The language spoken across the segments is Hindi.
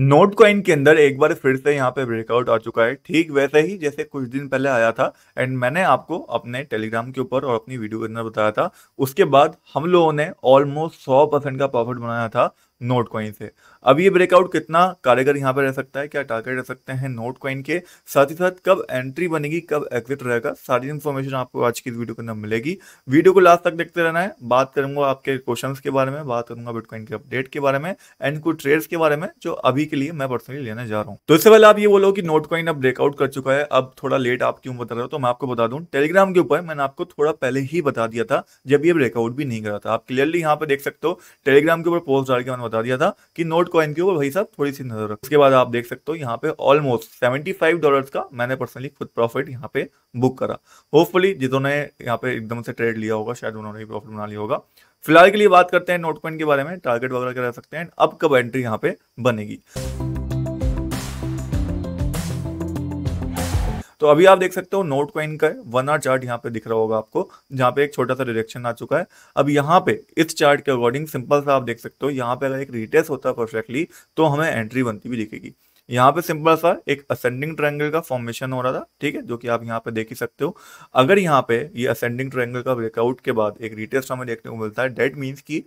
नोट कॉइन के अंदर एक बार फिर से यहाँ पे ब्रेकआउट आ चुका है ठीक वैसे ही जैसे कुछ दिन पहले आया था एंड मैंने आपको अपने टेलीग्राम के ऊपर और अपनी वीडियो के अंदर बताया था उसके बाद हम लोगों ने ऑलमोस्ट सौ परसेंट का प्रॉफिट बनाया था नोट कॉइन से अब ये ब्रेकआउट कितना कारगर यहाँ पर रह सकता है क्या टारगेट रह सकते हैं नोट क्वाइन के साथ ही साथ कब एंट्री बनेगी कब एग्जिट रहेगा सारी इन्फॉर्मेशन आपको आज की इस वीडियो के अंदर मिलेगी वीडियो को लास्ट तक देखते रहना है बात करूंगा आपके क्वेश्चन के बारे में बात करूंगा बिटकॉइन के अपडेट के बारे में एंड कुछ ट्रेड्स के बारे में जो अभी के लिए मैं पर्सनली लेने जा रहा हूँ तो इससे पहले आप ये बोलो कि नोट क्वाइन अब ब्रेकआउट कर चुका है अब थोड़ा लेट आप क्यों बता रहे हो तो मैं आपको बता दूँ टेलीग्राम के ऊपर मैंने आपको थोड़ा पहले ही बता दिया था जब ये ब्रेकआउट भी नहीं करा था आप क्लियरली यहाँ पर देख सकते हो टेलीग्राम के ऊपर पोस्ट डाल के मैंने बता दिया था कि नोट डॉट कॉइन के ऊपर भाई साहब थोड़ी सी नजर रख उसके बाद आप देख सकते हो यहाँ पे ऑलमोस्ट सेवेंटी फाइव डॉलर का मैंने पर्सनली खुद प्रॉफिट यहाँ पे बुक करा होपफुली जिन्होंने यहाँ पे एकदम से ट्रेड लिया होगा शायद उन्होंने प्रॉफिट बना लिया होगा फिलहाल के लिए बात करते हैं नोट कॉइन के बारे में टारगेट वगैरह क्या रह सकते हैं अब कब एंट्री यहाँ पे बनेगी तो अभी आप देख सकते हो नोट क्वाइन का वन आर चार्ट यहाँ पे दिख रहा होगा आपको जहाँ पे एक छोटा सा रिडक्शन आ चुका है अब यहाँ पे इस चार्ट के अकॉर्डिंग सिंपल सा आप देख सकते हो यहाँ पे अगर एक रिटेस्ट होता है परफेक्टली तो हमें एंट्री बनती भी दिखेगी यहाँ पे सिंपल सा एक असेंडिंग ट्रायंगल का फॉर्मेशन हो रहा था ठीक है जो कि आप यहाँ पे देख ही सकते हो अगर यहाँ पे ये असेंडिंग ट्रायंगल का ब्रेकआउट के बाद एक रिटेस्ट हमें देखने को मिलता है डेट मींस कि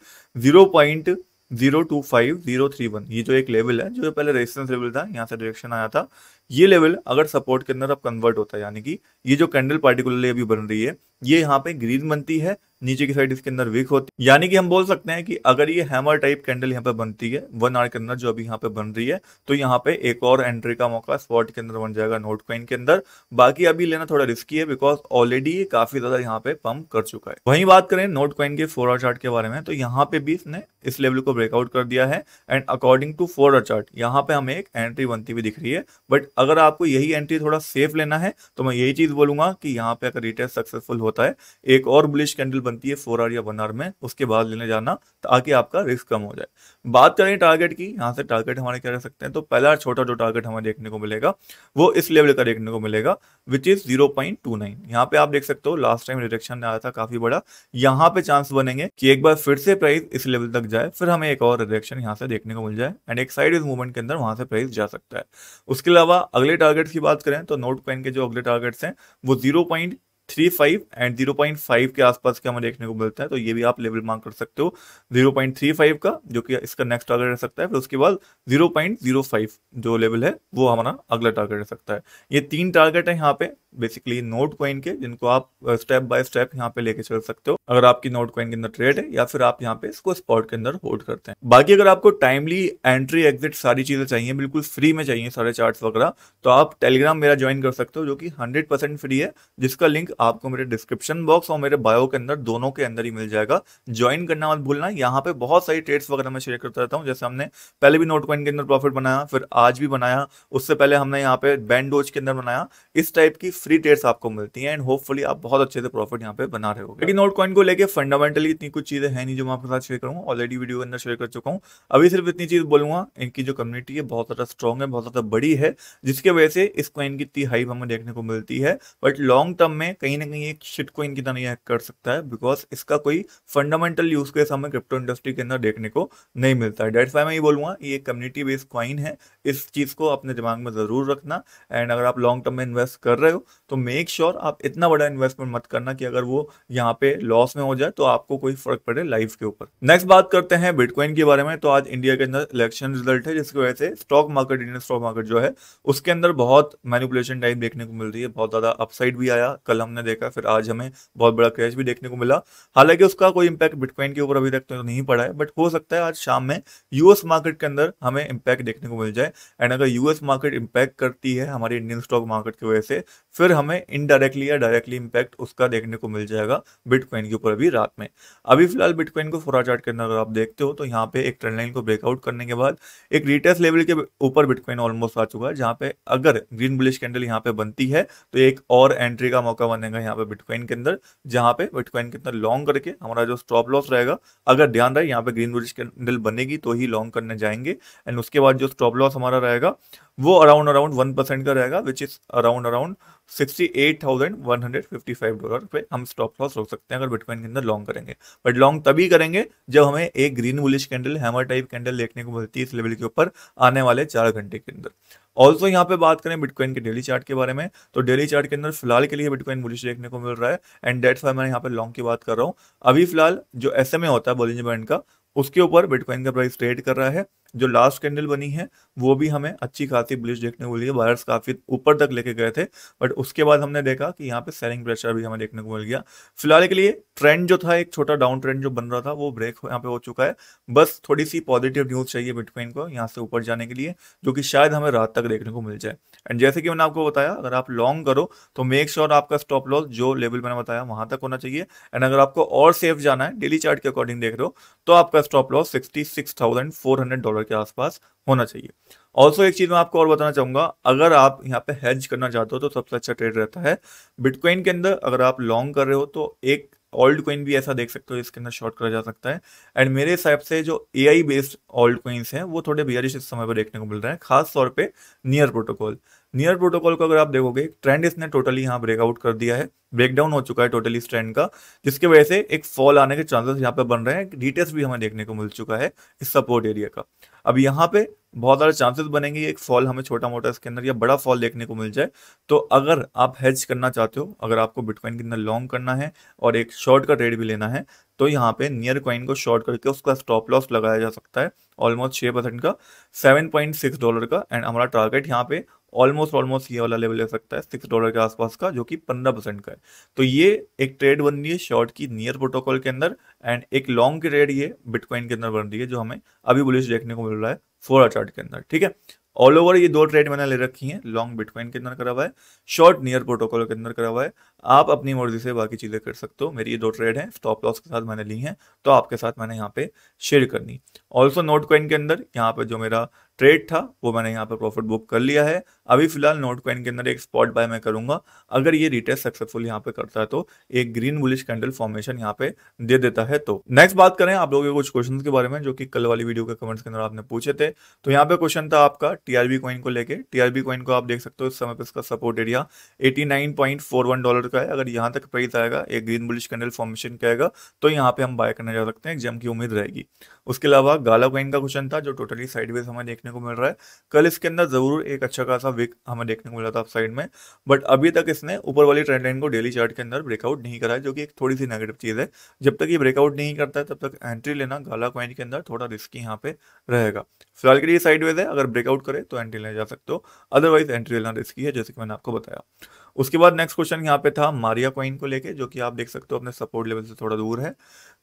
zero two five zero three one ये जो एक लेवल है जो पहले रेजिस्टेंस लेवल था यहाँ से डायरेक्शन आया था ये लेवल अगर सपोर्ट के अंदर अब कन्वर्ट होता है यानी कि ये जो कैंडल पार्टिकुलरली अभी बन रही है ये यहाँ पे ग्रीन बनती है नीचे की साइड इसके अंदर वीक होती है यानी कि हम बोल सकते हैं कि अगर ये हैमर टाइप कैंडल यहाँ पे बनती है वन आर के अंदर जो अभी यहाँ पे बन रही है तो यहाँ पे एक और एंट्री का मौका स्पॉट के अंदर बन जाएगा नोट कॉइन के अंदर बाकी अभी लेना थोड़ा रिस्की है बिकॉज ऑलरेडी ये काफी ज्यादा यहाँ पे पंप कर चुका है वही बात करें नोट कॉइन के फोर आर चार्ट के बारे में तो यहाँ पे भी इसने इस लेवल को ब्रेकआउट कर दिया है and according to four R chart यहाँ पे हमें एक एंट्री बनती हुई दिख रही है बट अगर आपको यही एंट्री थोड़ा सेफ लेना है तो मैं यही चीज बोलूंगा कि यहाँ पे अगर रिटेल सक्सेसफुल होता होता है एक और बुलिश कैंडल बनती है फोर आर या वन आर में उसके बाद लेने जाना ताकि आपका रिस्क कम हो जाए बात करें टारगेट की यहाँ से टारगेट हमारे क्या रह सकते हैं तो पहला छोटा जो टारगेट हमें देखने को मिलेगा वो इस लेवल का देखने को मिलेगा which is zero point two nine यहाँ पे आप देख सकते हो लास्ट टाइम रिजेक्शन आया था काफी बड़ा यहाँ पे चांस बनेंगे कि एक बार फिर से प्राइस इस लेवल तक जाए फिर हमें एक और रिडक्शन यहाँ से देखने को मिल जाए एंड एक साइड इस मूवमेंट के अंदर वहां से प्राइस जा सकता है उसके अलावा अगले टारगेट की बात करें तो नोट पेन के जो अगले टारगेट्स हैं वो zero three five and zero point five के आसपास के हमें देखने को मिलता है तो ये भी आप लेवल मार्क कर सकते हो जीरो पॉइंट थ्री फाइव का जो कि इसका नेक्स्ट टारगेट रह सकता है फिर उसके बाद जीरो पॉइंट जीरो फाइव जो लेवल है वो हमारा अगला टारगेट रह सकता है ये तीन टारगेट है यहाँ पे बेसिकली नोट कॉइन के जिनको आप स्टेप बाय स्टेप यहाँ पे लेके चल सकते हो अगर आपकी नोट कॉइन के अंदर ट्रेड है या फिर आप यहाँ पे इसको स्पॉट के अंदर होल्ड करते हैं बाकी अगर आपको टाइमली एंट्री एग्जिट सारी चीजें चाहिए बिल्कुल फ्री में चाहिए सारे चार्ट वगैरह तो आप टेलीग्राम मेरा ज्वाइन कर सकते हो जो कि हंड्रेड परसेंट फ्री है जिसका लिंक आपको मेरे डिस्क्रिप्शन बॉक्स और मेरे बायो के अंदर दोनों के अंदर ही मिल जाएगा ज्वाइन करना मत भूलना यहाँ पे बहुत सारी ट्रेड्स वगैरह मैं शेयर करता रहता हूँ जैसे हमने पहले भी नोट कॉइन के अंदर प्रॉफिट बनाया फिर आज भी बनाया उससे पहले हमने यहाँ पे बैंड डोज के अंदर बनाया इस टाइप की फ्री ट्रेड्स आपको मिलती है एंड होपफुली आप बहुत अच्छे से प्रॉफिट यहाँ पे बना रहे हो लेकिन नोट कॉइन को लेकर फंडामेंटली इतनी कुछ चीजें हैं नहीं जो मैं आपके साथ शेयर करूँ ऑलरेडी वीडियो के अंदर शेयर कर चुका हूँ अभी सिर्फ इतनी चीज बोलूंगा इनकी जो कम्युनिटी है बहुत ज्यादा स्ट्रॉन्ग है बहुत ज्यादा बड़ी है जिसके वजह से इस कॉइन की इतनी हाइप हमें देखने को मिलती है बट लॉन्ग टर्म में कहीं ना कहीं एक शिट को इनकी तरह हैक कर सकता है बिकॉज इसका कोई फंडामेंटल यूज केस हमें क्रिप्टो इंडस्ट्री के अंदर देखने को नहीं मिलता है डेट्स वाई मैं ये बोलूँगा ये कम्युनिटी बेस्ड क्वाइन है इस चीज़ को अपने दिमाग में ज़रूर रखना एंड अगर आप लॉन्ग टर्म में इन्वेस्ट कर रहे हो तो मेक श्योर sure आप इतना बड़ा इन्वेस्टमेंट मत करना कि अगर वो यहाँ पे लॉस में हो जाए तो आपको कोई फर्क पड़े लाइफ के ऊपर नेक्स्ट बात करते हैं बिटकॉइन के बारे में तो आज इंडिया के अंदर इलेक्शन रिजल्ट है जिसकी वजह से stock market Indian stock market जो है उसके अंदर बहुत मैनिपुलेशन टाइप देखने को मिल रही है बहुत ज़्यादा अपसाइड भी आया कल हम हमने देखा फिर आज हमें बहुत बड़ा क्रैश भी देखने को मिला हालांकि उसका कोई इम्पैक्ट बिटकॉइन के ऊपर अभी तक तो नहीं पड़ा है बट हो सकता है आज शाम में यूएस मार्केट के अंदर हमें इम्पैक्ट देखने को मिल जाए एंड अगर यूएस मार्केट इम्पैक्ट करती है हमारी इंडियन स्टॉक मार्केट की वजह से फिर हमें इनडायरेक्टली या डायरेक्टली इम्पैक्ट उसका देखने को मिल जाएगा बिटकॉइन के ऊपर अभी रात में अभी फिलहाल बिटकॉइन को फोरा चार्ट के अंदर अगर आप देखते हो तो यहाँ पे एक ट्रेंड लाइन को ब्रेकआउट करने के बाद एक रिटेस्ट लेवल के ऊपर बिटकॉइन ऑलमोस्ट आ चुका है जहाँ पे अगर ग्रीन ब्लिश कैंडल यहाँ पे बनती है तो एक और एंट्री का मौका बनेगा यहाँ पे बिटकॉइन के अंदर जहाँ पे बिटकॉइन के अंदर लॉन्ग करके हमारा जो स्टॉप लॉस रहेगा अगर ध्यान रहे यहाँ पे ग्रीन बुलिश कैंडल बनेगी तो ही लॉन्ग करने जाएंगे एंड उसके बाद जो स्टॉप लॉस हमारा रहेगा वो अराउंड अराउंड वन परसेंट का रहेगा which is around around 68,155 dollar पे हम स्टॉप लॉस रोक सकते हैं अगर बिटकॉइन के अंदर लॉन्ग करेंगे बट लॉन्ग तभी करेंगे जब हमें एक green bullish candle hammer type candle देखने को मिलती है इस लेवल के ऊपर आने वाले चार घंटे के अंदर ऑल्सो यहाँ पे बात करें बिटकॉइन के डेली चार्ट के बारे में तो डेली चार्ट के अंदर फिलहाल के लिए बिटकॉइन बुलिश देखने को मिल रहा है एंड डेट फाइव मैं यहाँ पे लॉन्ग की बात कर रहा हूँ अभी फिलहाल जो एस होता है बोलिंग बैंड का उसके ऊपर बिटकॉइन का प्राइस ट्रेड कर रहा है जो लास्ट कैंडल बनी है वो भी हमें अच्छी खासी ब्लिश देखने को मिली है बायर्स काफ़ी ऊपर तक लेके गए थे बट उसके बाद हमने देखा कि यहाँ पे सेलिंग प्रेशर भी हमें देखने को मिल गया फिलहाल के लिए ट्रेंड जो था एक छोटा डाउन ट्रेंड जो बन रहा था वो ब्रेक यहाँ पे हो चुका है बस थोड़ी सी पॉजिटिव न्यूज़ चाहिए बिटकॉइन को यहाँ से ऊपर जाने के लिए जो कि शायद हमें रात तक देखने को मिल जाए एंड जैसे कि मैंने आपको बताया अगर आप लॉन्ग करो तो मेक श्योर आपका स्टॉप लॉस जो लेवल मैंने बताया वहां तक होना चाहिए एंड अगर आपको और सेफ जाना है डेली चार्ट के अकॉर्डिंग देख रहे हो तो आपका stop loss sixty dollar dollar के आसपास होना चाहिए ऑल्सो एक चीज मैं आपको और बताना चाहूंगा अगर आप यहाँ पे हेज करना चाहते हो तो सबसे अच्छा ट्रेड रहता है बिटकॉइन के अंदर अगर आप लॉन्ग कर रहे हो तो एक ओल्ड कॉइन भी ऐसा देख सकते हो जिसके अंदर शॉर्ट करा जा सकता है एंड मेरे हिसाब से जो A I based old coins हैं वो थोड़े बियरिश इस समय पर देखने को मिल रहे हैं खास तौर पर नियर प्रोटोकॉल नियर प्रोटोकॉल को अगर आप देखोगे ट्रेंड इसने टोटली यहाँ ब्रेकआउट कर दिया है ब्रेकडाउन हो चुका है टोटली इस ट्रेंड का जिसकी वजह से एक फॉल आने के चांसेस यहाँ पे बन रहे हैं डिटेल्स भी हमें देखने को मिल चुका है इस सपोर्ट एरिया का अब यहाँ पे बहुत सारे चांसेस बनेंगे एक फॉल हमें छोटा मोटा इसके अंदर या बड़ा फॉल देखने को मिल जाए तो अगर आप हेज करना चाहते हो अगर आपको बिटकॉइन के अंदर लॉन्ग करना है और एक शॉर्ट का ट्रेड भी लेना है तो यहाँ पे नियर कॉइन को शॉर्ट करके उसका स्टॉप लॉस लगाया जा सकता है ऑलमोस्ट छः परसेंट का सेवन पॉइंट सिक्स डॉलर का एंड हमारा टारगेट यहाँ पे ऑलमोस्ट ऑलमोस्ट ये वाला लेवल ले सकता है सिक्स डॉलर के आसपास का जो कि पंद्रह परसेंट का है तो ये एक ट्रेड बन रही है शॉर्ट की नियर प्रोटोकॉल के अंदर एंड एक लॉन्ग की ट्रेड ये बिटकॉइन के अंदर बन रही है जो हमें अभी बुलिश देखने को मिल रहा है फोरा चार्ट के अंदर ठीक है ऑल ओवर ये दो ट्रेड मैंने ले रखी है लॉन्ग बिटकॉइन के अंदर करा हुआ है शॉर्ट नियर प्रोटोकॉल के अंदर करा हुआ है आप अपनी मर्जी से बाकी चीज़ें कर सकते हो मेरी ये दो ट्रेड है स्टॉप लॉस के साथ मैंने ली है तो आपके साथ मैंने यहाँ पे शेयर करनी ऑल्सो नोट कॉइन के अंदर यहाँ पे जो मेरा ट्रेड था वो मैंने यहाँ पर प्रॉफिट बुक कर लिया है अभी फिलहाल नोट कॉइन के अंदर एक स्पॉट बाय मैं करूंगा अगर ये रिटेस्ट सक्सेसफुल यहाँ पे करता है तो एक ग्रीन बुलिश कैंडल फॉर्मेशन यहाँ पे दे देता है तो नेक्स्ट बात करें आप लोगों के कुछ क्वेश्चन के बारे में जो कि कल वाली वीडियो के कमेंट्स के अंदर आपने पूछे थे तो यहाँ पे क्वेश्चन था आपका टीआरबी कॉइन को लेकर टीआरबी कॉइन को आप देख सकते हो इस समय पर इसका सपोर्ट एरिया एटी डॉलर का है अगर यहाँ तक प्राइस आएगा एक ग्रीन बुलिश कैंडल फॉर्मेशन कहेगा तो यहाँ पे हम बाय करने जा सकते हैं जम की उम्मीद रहेगी उसके अलावा गाला कॉइन का क्वेश्चन था जो टोटली साइडवेज हमें देखने को मिल रहा है कल इसके अंदर ज़रूर एक अच्छा खासा वीक हमें देखने को मिला था अपसाइड में बट अभी तक इसने ऊपर वाली ट्रेंड लाइन को डेली चार्ट के अंदर ब्रेकआउट नहीं करा है जो कि एक थोड़ी सी नेगेटिव चीज़ है जब तक ये ब्रेकआउट नहीं करता है तब तक एंट्री लेना गाला कॉइन के अंदर थोड़ा रिस्की यहाँ पे रहेगा फिलहाल के लिए साइडवेज है अगर ब्रेकआउट करे तो एंट्री लेना जा सकते हो अदरवाइज एंट्री लेना रिस्की है जैसे कि मैंने आपको बताया उसके बाद नेक्स्ट क्वेश्चन यहाँ पे था मारिया कॉइन को लेके जो कि आप देख सकते हो अपने सपोर्ट लेवल से थोड़ा दूर है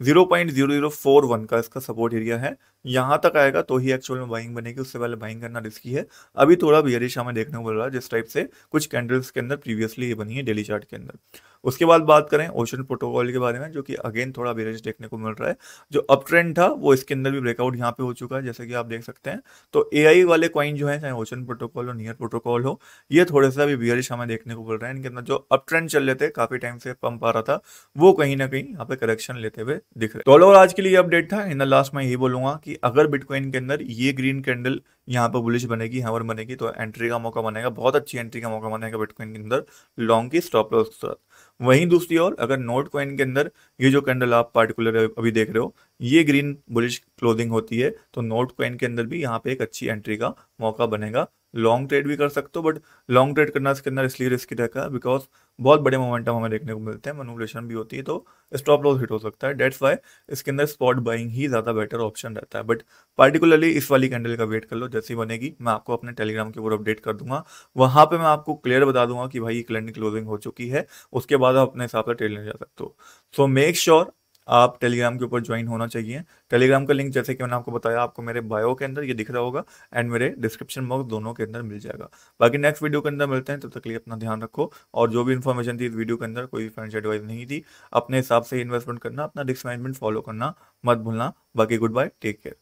0.0041 का इसका सपोर्ट एरिया है यहाँ तक आएगा तो ही एक्चुअल में बाइंग बनेगी उससे पहले बाइंग करना रिस्की है अभी थोड़ा बियरिश हमें देखने को मिल रहा है जिस टाइप से कुछ कैंडल्स के अंदर प्रीवियसली ये बनी है डेली चार्ट के अंदर उसके बाद बात करें ओशन प्रोटोकॉल के बारे में जो कि अगेन थोड़ा बेरेज देखने को मिल रहा है जो अप ट्रेंड था वो इसके अंदर भी ब्रेकआउट यहाँ पे हो चुका है जैसे कि आप देख सकते हैं तो ए वाले क्वाइन जो है चाहे ओशन प्रोटोकॉल हो नियर प्रोटोकॉल हो ये थोड़े सा भी बियरिश हमें देखने को मिल रहा है इनके अंदर जो अप ट्रेंड चल रहे थे काफी टाइम से पंप आ रहा था वो कहीं ना कहीं यहाँ पे करेक्शन लेते हुए दिख रहे तो ऑल ओवर आज के लिए अपडेट था इन लास्ट मैं यही बोलूंगा कि अगर बिटकॉइन के अंदर ये ग्रीन कैंडल यहाँ पर बुलिश बनेगी यहाँ बनेगी तो एंट्री का मौका बनेगा बहुत अच्छी एंट्री का मौका बनेगा बिटकॉइन के अंदर लॉन्ग की स्टॉप लॉस के साथ वहीं दूसरी ओर अगर नोट कॉइन के अंदर ये जो कैंडल आप पार्टिकुलर अभी देख रहे हो ये ग्रीन बुलिश क्लोथिंग होती है तो नोट कॉइन के अंदर भी यहाँ पे एक अच्छी एंट्री का मौका बनेगा लॉन्ग ट्रेड भी कर सकते हो बट लॉन्ग ट्रेड करना इसके अंदर इसलिए रिस्की रहेगा बिकॉज बहुत बड़े मोमेंटम हमें देखने को मिलते हैं मनोवलेशन भी होती है तो स्टॉप लॉस हिट हो सकता है डेट्स वाई इसके अंदर स्पॉट बाइंग ही ज़्यादा बेटर ऑप्शन रहता है बट पार्टिकुलरली इस वाली कैंडल का वेट कर लो जैसी बनेगी मैं आपको अपने टेलीग्राम के ऊपर अपडेट कर दूंगा वहाँ पर मैं आपको क्लियर बता दूंगा कि भाई ये क्लैंड क्लोजिंग हो चुकी है उसके बाद आप अपने हिसाब से ट्रेड लेने जा सकते हो सो मेक श्योर आप टेलीग्राम के ऊपर ज्वाइन होना चाहिए टेलीग्राम का लिंक जैसे कि मैंने आपको बताया आपको मेरे बायो के अंदर ये दिख रहा होगा एंड मेरे डिस्क्रिप्शन बॉक्स दोनों के अंदर मिल जाएगा बाकी नेक्स्ट वीडियो के अंदर मिलते हैं तब तो तक लिए अपना ध्यान रखो और जो भी इन्फॉर्मेशन थी इस वीडियो के अंदर कोई फ्रेंड्स एडवाइस नहीं थी अपने हिसाब से इन्वेस्टमेंट करना अपना रिस्क मैनेजमेंट फॉलो करना मत भूलना बाकी गुड बाय टेक केयर